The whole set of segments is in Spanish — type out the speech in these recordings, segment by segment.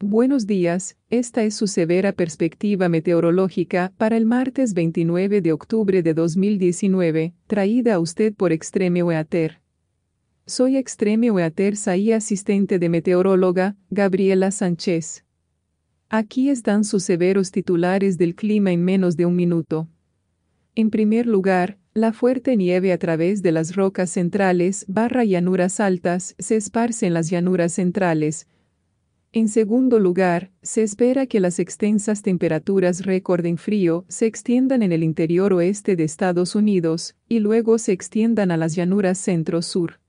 Buenos días, esta es su severa perspectiva meteorológica para el martes 29 de octubre de 2019, traída a usted por Extreme Weather. Soy Extreme Weather y asistente de meteoróloga, Gabriela Sánchez. Aquí están sus severos titulares del clima en menos de un minuto. En primer lugar, la fuerte nieve a través de las rocas centrales barra llanuras altas se esparce en las llanuras centrales, en segundo lugar, se espera que las extensas temperaturas récord en frío se extiendan en el interior oeste de Estados Unidos y luego se extiendan a las llanuras centro-sur.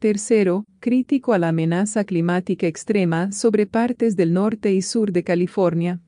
Tercero, crítico a la amenaza climática extrema sobre partes del norte y sur de California.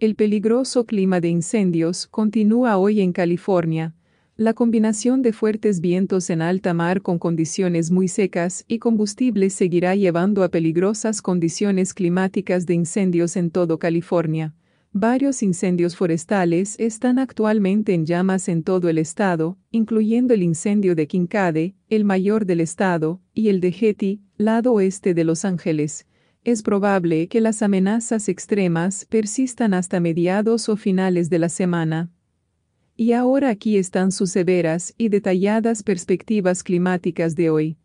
El peligroso clima de incendios continúa hoy en California, la combinación de fuertes vientos en alta mar con condiciones muy secas y combustibles seguirá llevando a peligrosas condiciones climáticas de incendios en todo California. Varios incendios forestales están actualmente en llamas en todo el estado, incluyendo el incendio de Quincade, el mayor del estado, y el de Getty, lado oeste de Los Ángeles. Es probable que las amenazas extremas persistan hasta mediados o finales de la semana. Y ahora aquí están sus severas y detalladas perspectivas climáticas de hoy.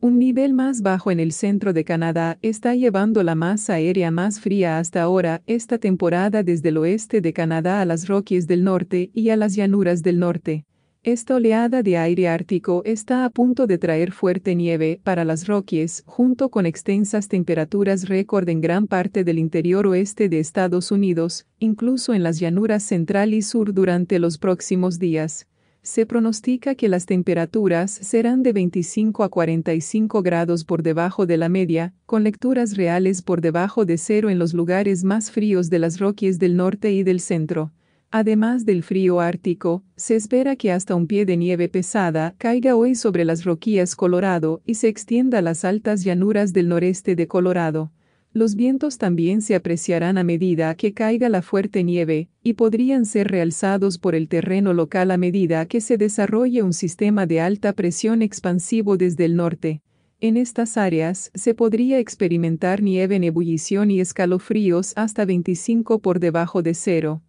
Un nivel más bajo en el centro de Canadá está llevando la masa aérea más fría hasta ahora esta temporada desde el oeste de Canadá a las Rockies del norte y a las llanuras del norte. Esta oleada de aire ártico está a punto de traer fuerte nieve para las Rockies, junto con extensas temperaturas récord en gran parte del interior oeste de Estados Unidos, incluso en las llanuras central y sur durante los próximos días. Se pronostica que las temperaturas serán de 25 a 45 grados por debajo de la media, con lecturas reales por debajo de cero en los lugares más fríos de las Rockies del norte y del centro. Además del frío ártico, se espera que hasta un pie de nieve pesada caiga hoy sobre las Roquías Colorado y se extienda a las altas llanuras del noreste de Colorado. Los vientos también se apreciarán a medida que caiga la fuerte nieve, y podrían ser realzados por el terreno local a medida que se desarrolle un sistema de alta presión expansivo desde el norte. En estas áreas se podría experimentar nieve en ebullición y escalofríos hasta 25 por debajo de cero.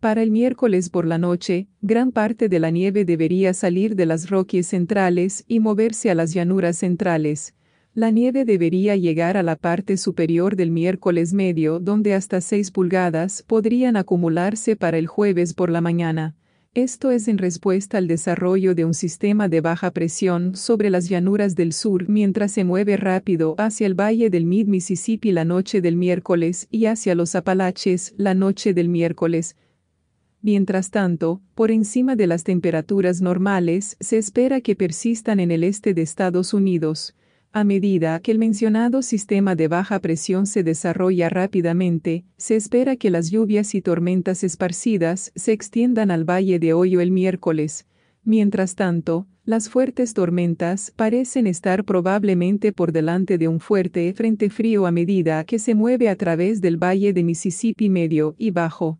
Para el miércoles por la noche, gran parte de la nieve debería salir de las Rockies centrales y moverse a las llanuras centrales. La nieve debería llegar a la parte superior del miércoles medio donde hasta 6 pulgadas podrían acumularse para el jueves por la mañana. Esto es en respuesta al desarrollo de un sistema de baja presión sobre las llanuras del sur mientras se mueve rápido hacia el valle del Mid Mississippi la noche del miércoles y hacia los Apalaches la noche del miércoles. Mientras tanto, por encima de las temperaturas normales, se espera que persistan en el este de Estados Unidos. A medida que el mencionado sistema de baja presión se desarrolla rápidamente, se espera que las lluvias y tormentas esparcidas se extiendan al Valle de Hoyo el miércoles. Mientras tanto, las fuertes tormentas parecen estar probablemente por delante de un fuerte frente frío a medida que se mueve a través del Valle de Mississippi medio y bajo.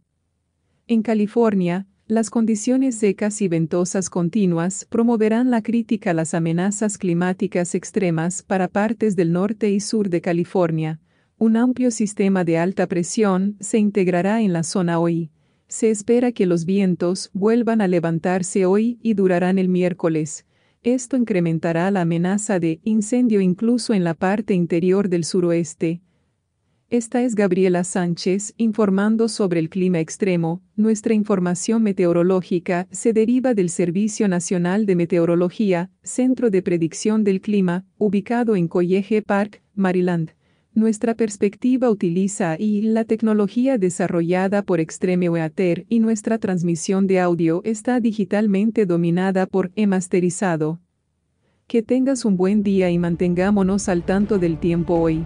En California, las condiciones secas y ventosas continuas promoverán la crítica a las amenazas climáticas extremas para partes del norte y sur de California. Un amplio sistema de alta presión se integrará en la zona hoy. Se espera que los vientos vuelvan a levantarse hoy y durarán el miércoles. Esto incrementará la amenaza de incendio incluso en la parte interior del suroeste esta es Gabriela Sánchez informando sobre el clima extremo. Nuestra información meteorológica se deriva del Servicio Nacional de Meteorología, Centro de Predicción del Clima, ubicado en College Park, Maryland. Nuestra perspectiva utiliza y la tecnología desarrollada por Extreme Weather y nuestra transmisión de audio está digitalmente dominada por eMasterizado. Que tengas un buen día y mantengámonos al tanto del tiempo hoy.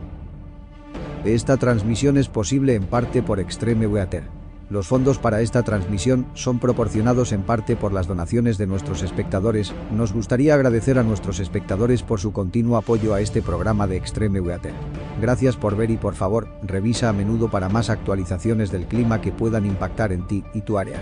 Esta transmisión es posible en parte por Extreme Weather. Los fondos para esta transmisión son proporcionados en parte por las donaciones de nuestros espectadores. Nos gustaría agradecer a nuestros espectadores por su continuo apoyo a este programa de Extreme Weather. Gracias por ver y por favor, revisa a menudo para más actualizaciones del clima que puedan impactar en ti y tu área.